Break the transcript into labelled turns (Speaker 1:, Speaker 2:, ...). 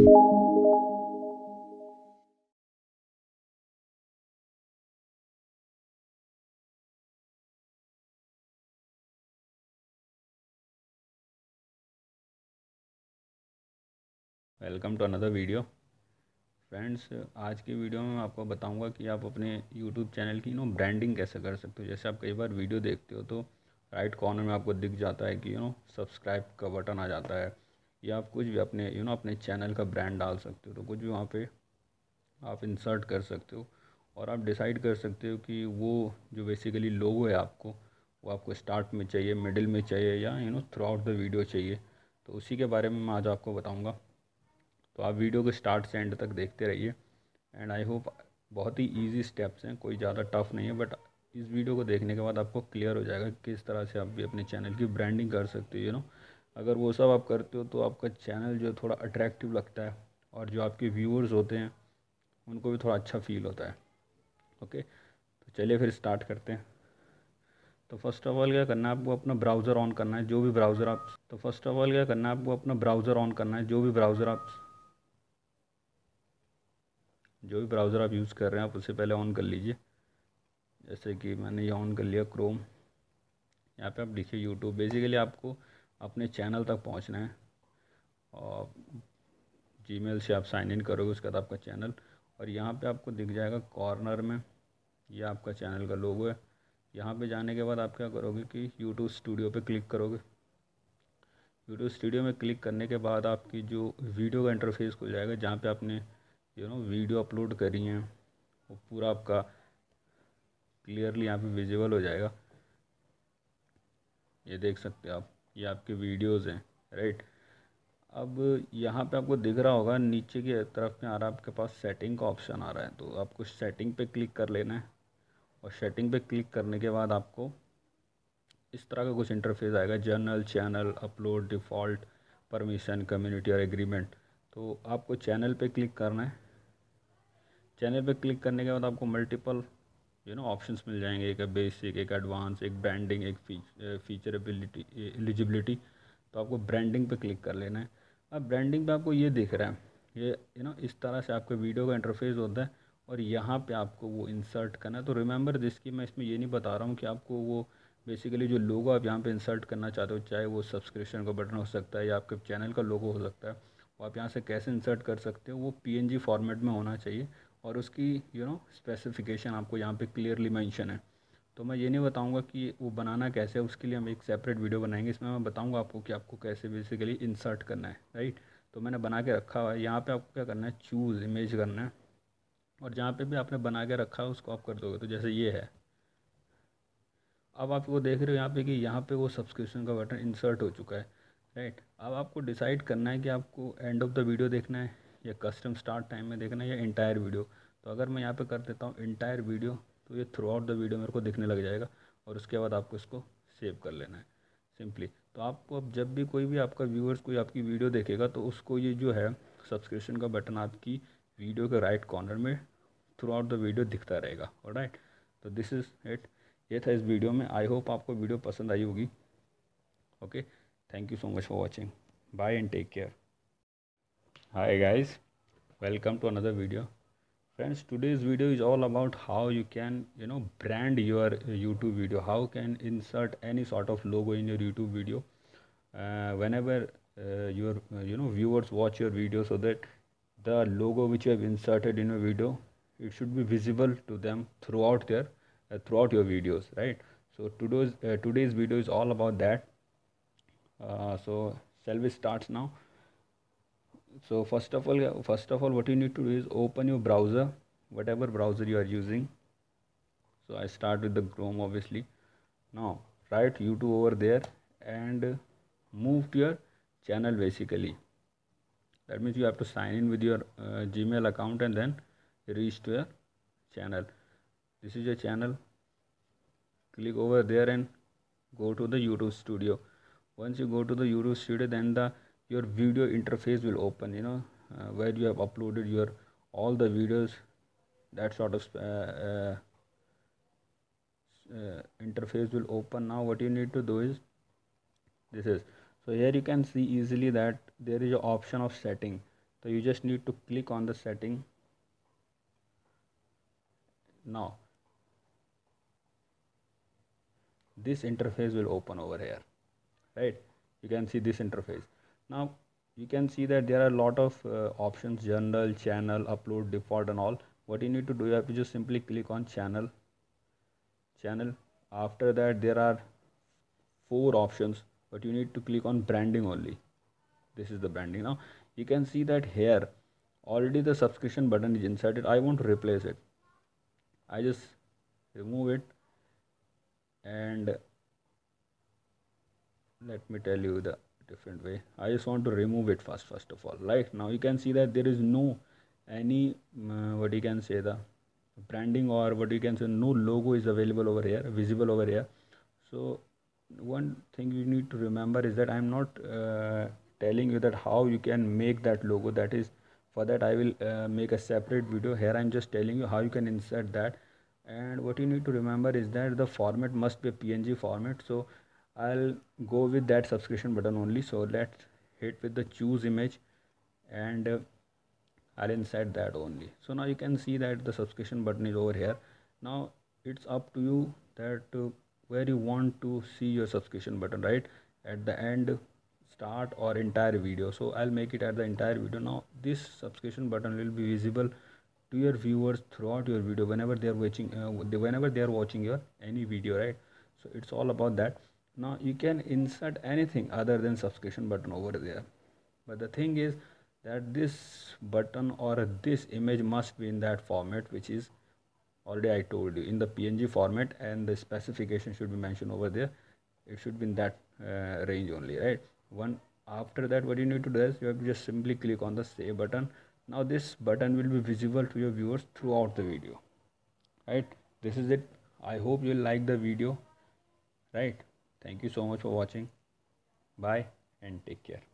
Speaker 1: Welcome to another video friends आज की video में मैं आपको बताऊंगा कि आप अपने यूट्यूब चैनल की नो ब्रांडिंग कैसे कर सकते हो जैसे आप कई बार वीडियो देखते हो तो राइट कॉर्नर में आपको दिख जाता है कि यू नो सब्सक्राइब का बटन आ जाता है या आप कुछ भी अपने यू नो अपने चैनल का ब्रांड डाल सकते हो तो कुछ भी वहाँ पे आप इंसर्ट कर सकते हो और आप डिसाइड कर सकते हो कि वो जो बेसिकली लोगो है आपको वो आपको स्टार्ट में चाहिए मिडिल में चाहिए या you know throughout the video चाहिए तो उसी के बारे में मैं आज आपको बताऊँगा तो आप वीडियो के स्टार्ट से एंड तक देखते रहिए एंड आई होप बहुत ही ईजी स्टेप्स हैं कोई ज़्यादा टफ नहीं है बट इस वीडियो को देखने के बाद आपको क्लियर हो जाएगा किस तरह से आप भी अपने चैनल की ब्रांडिंग कर सकते हो यू नो अगर वो सब आप करते हो तो आपका चैनल जो थोड़ा अट्रैक्टिव लगता है और जो आपके व्यूअर्स होते हैं उनको भी थोड़ा अच्छा फील होता है ओके तो चलिए फिर स्टार्ट करते हैं तो फर्स्ट ऑफ ऑल क्या करना है आपको अपना ब्राउज़र ऑन करना है जो भी ब्राउज़र आप तो फर्स्ट ऑफ ऑल क्या करना है आपको अपना ब्राउज़र ऑन करना है जो भी ब्राउज़र आप जो भी ब्राउज़र आप यूज़ कर रहे हैं आप उसे पहले ऑन कर लीजिए जैसे कि मैंने ये ऑन कर लिया क्रोम यहाँ पे आप लिखिए यूट्यूब बेसिकली आपको अपने चैनल तक पहुंचना है और जीमेल से आप साइन इन करोगे उसके बाद आपका चैनल और यहाँ पे आपको दिख जाएगा कॉर्नर में ये आपका चैनल का लोगो है यहाँ पे जाने के बाद आप क्या करोगे कि यूट्यूब स्टूडियो पे क्लिक करोगे यूट्यूब स्टूडियो में क्लिक करने के बाद आपकी जो वीडियो का इंटरफेस खुल जाएगा जहाँ पे आपने यू नो वीडियो अपलोड करी है वो पूरा आपका क्लियरली यहाँ पे विजिबल हो जाएगा ये देख सकते हो आप ये आपके वीडियोस हैं राइट अब यहाँ पे आपको दिख रहा होगा नीचे की तरफ में आ रहा है आपके पास सेटिंग का ऑप्शन आ रहा है तो आपको सेटिंग पे क्लिक कर लेना है और सेटिंग पे क्लिक करने के बाद आपको इस तरह का कुछ इंटरफेस आएगा general channel upload default permission community और एग्रीमेंट तो आपको चैनल पे क्लिक करना है चैनल पे क्लिक करने के बाद आपको मल्टीपल यू नो ऑप्शंस मिल जाएंगे एक बेसिक एक एडवांस एक ब्रांडिंग एक फीचर एबिलिटी एलिजिबिलिटी तो आपको ब्रांडिंग पे क्लिक कर लेना है अब ब्रांडिंग पे आपको ये दिख रहा है ये यू नो इस तरह से आपके वीडियो का इंटरफेस होता है और यहाँ पे आपको वो इंसर्ट करना है तो रिमेंबर दिस की मैं इसमें ये नहीं बता रहा हूँ कि आपको वो बेसिकली जो लोगो आप यहाँ पे इंसर्ट करना चाहते हो चाहे वो सब्सक्रिप्शन का बटन हो सकता है या आपके चैनल का लोगो हो सकता है वो आप यहाँ से कैसे इंसर्ट कर सकते हो वो पी फॉर्मेट में होना चाहिए और उसकी यू नो स्पेसिफिकेशन आपको यहाँ पे क्लियरली मेंशन है तो मैं ये नहीं बताऊँगा कि वो बनाना कैसे है उसके लिए हम एक सेपरेट वीडियो बनाएंगे इसमें मैं बताऊँगा आपको कि आपको कैसे बेसिकली इंसर्ट करना है राइट तो मैंने बना के रखा हुआ है यहाँ पर आपको क्या करना है चूज़ इमेज करना है और जहाँ पर भी आपने बना के रखा है उसको आप कर दोगे तो जैसे ये है अब आप वो देख रहे हो यहाँ पे कि यहाँ पे वो सब्सक्रिप्शन का बटन इंसर्ट हो चुका है राइट अब आपको डिसाइड करना है कि आपको एंड ऑफ द वीडियो देखना है या कस्टम स्टार्ट टाइम में देखना या इंटायर वीडियो तो अगर मैं यहाँ पे कर देता हूँ इंटायर वीडियो तो ये थ्रू आउट द वीडियो मेरे को दिखने लग जाएगा और उसके बाद आपको इसको सेव कर लेना है सिंपली तो आपको अब जब भी कोई भी आपका व्यूअर्स कोई आपकी वीडियो देखेगा तो उसको ये जो है सब्सक्रिप्शन का बटन आपकी वीडियो के राइट कॉर्नर में थ्रू आउट द वीडियो दिखता रहेगा और राइट तो दिस इज़ इट ये था इस वीडियो में आई होप आपको वीडियो पसंद आई होगी okay thank you so much for watching bye and take care hi guys welcome to another video friends today's video is all about how you can you know brand your youtube video how can insert any sort of logo in your youtube video uh, whenever uh, your uh, you know viewers watch your video so that the logo which you have inserted in your video it should be visible to them throughout their uh, throughout your videos right so today's uh, today's video is all about that uh, so shall we start now so first of all first of all what you need to do is open your browser whatever browser you are using so i start with the chrome obviously now write youtube over there and move to your channel basically that means you have to sign in with your uh, gmail account and then reach to your channel this is your channel click over there and go to the youtube studio once you go to the youtube studio then the your video interface will open you know uh, where you have uploaded your all the videos that sort of uh, uh, uh, interface will open now what you need to do is this is so here you can see easily that there is an option of setting so you just need to click on the setting now this interface will open over here right you can see this interface now you can see that there are a lot of uh, options general channel upload default and all what you need to do you have to just simply click on channel channel after that there are four options but you need to click on branding only this is the branding now you can see that here already the subscription button is inserted i want to replace it i just remove it and let me tell you the different way i just want to remove it first first of all right now you can see that there is no any mm, uh, what you can say the branding or what you can say no logo is available over here visible over here so one thing you need to remember is that i'm not uh, telling you that how you can make that logo that is for that i will uh, make a separate video here i'm just telling you how you can insert that and what you need to remember is that the format must be png format so I'll go with that subscription button only so let's hit with the choose image and uh, I'll insert that only so now you can see that the subscription button is over here now it's up to you that uh, where you want to see your subscription button right at the end start or entire video so I'll make it at the entire video now this subscription button will be visible to your viewers throughout your video whenever they are watching uh, whenever they are watching your any video right so it's all about that now you can insert anything other than subscription button over there but the thing is that this button or this image must be in that format which is already I told you in the PNG format and the specification should be mentioned over there it should be in that uh, range only right one after that what you need to do is you have to just simply click on the save button now this button will be visible to your viewers throughout the video right this is it I hope you like the video right Thank you so much for watching. Bye and take care.